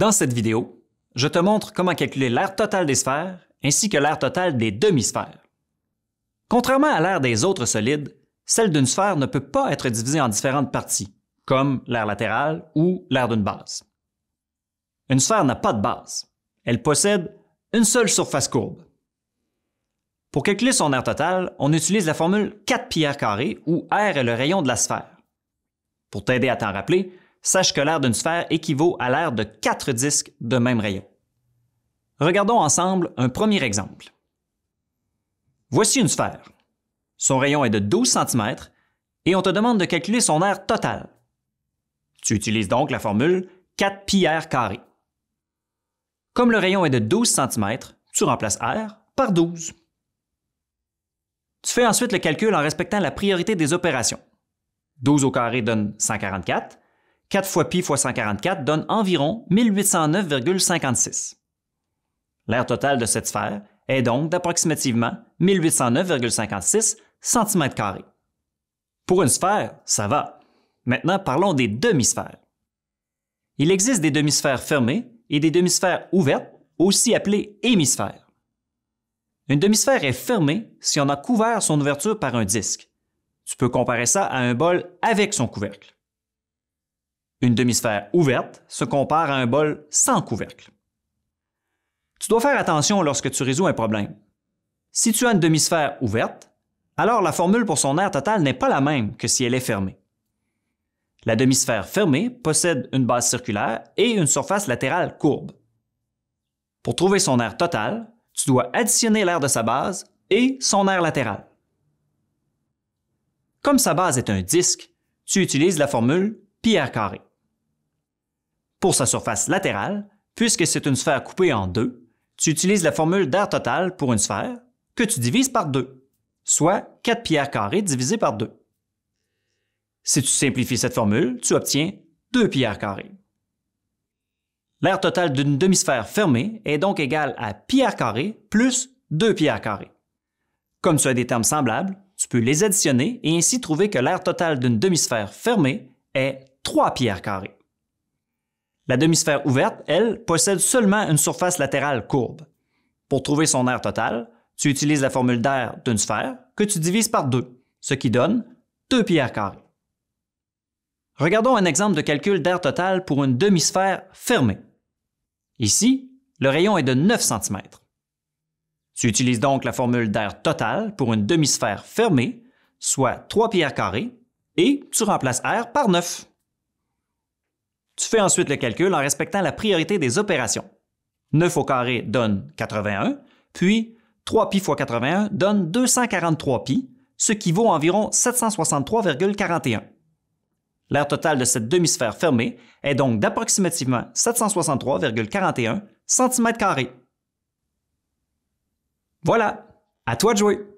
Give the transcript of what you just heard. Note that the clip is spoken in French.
Dans cette vidéo, je te montre comment calculer l'aire totale des sphères ainsi que l'aire totale des demi-sphères. Contrairement à l'aire des autres solides, celle d'une sphère ne peut pas être divisée en différentes parties, comme l'aire latérale ou l'aire d'une base. Une sphère n'a pas de base. Elle possède une seule surface courbe. Pour calculer son aire totale, on utilise la formule 4 pi où r est le rayon de la sphère. Pour t'aider à t'en rappeler, sache que l'aire d'une sphère équivaut à l'aire de quatre disques de même rayon. Regardons ensemble un premier exemple. Voici une sphère. Son rayon est de 12 cm et on te demande de calculer son aire totale. Tu utilises donc la formule 4 pi Comme le rayon est de 12 cm, tu remplaces r par 12. Tu fais ensuite le calcul en respectant la priorité des opérations. 12 au carré donne 144, 4 fois pi fois 144 donne environ 1809,56. L'aire totale de cette sphère est donc d'approximativement 1809,56 cm. Pour une sphère, ça va. Maintenant, parlons des demi-sphères. Il existe des demi-sphères fermées et des demi-sphères ouvertes, aussi appelées hémisphères. Une demi-sphère est fermée si on a couvert son ouverture par un disque. Tu peux comparer ça à un bol avec son couvercle. Une demi-sphère ouverte se compare à un bol sans couvercle. Tu dois faire attention lorsque tu résous un problème. Si tu as une demi-sphère ouverte, alors la formule pour son aire totale n'est pas la même que si elle est fermée. La demi-sphère fermée possède une base circulaire et une surface latérale courbe. Pour trouver son aire totale, tu dois additionner l'air de sa base et son aire latérale. Comme sa base est un disque, tu utilises la formule pi r carré. Pour sa surface latérale, puisque c'est une sphère coupée en deux, tu utilises la formule d'aire total pour une sphère que tu divises par deux, soit 4 pierres carrées divisé par deux. Si tu simplifies cette formule, tu obtiens 2 pierres carrées. L'air total d'une demi-sphère fermée est donc égal à pi r plus 2 pi carrées. Comme tu as des termes semblables, tu peux les additionner et ainsi trouver que l'air total d'une demi-sphère fermée est 3 pi carrées. La demi-sphère ouverte, elle, possède seulement une surface latérale courbe. Pour trouver son aire totale, tu utilises la formule d'air d'une sphère que tu divises par 2, ce qui donne 2 pi r Regardons un exemple de calcul d'air total pour une demi-sphère fermée. Ici, le rayon est de 9 cm. Tu utilises donc la formule d'air total pour une demi-sphère fermée, soit 3 pi r et tu remplaces r par 9. Tu fais ensuite le calcul en respectant la priorité des opérations. 9 au carré donne 81, puis 3 pi fois 81 donne 243 pi, ce qui vaut environ 763,41. L'aire totale de cette demi-sphère fermée est donc d'approximativement 763,41 cm. Voilà, à toi de jouer!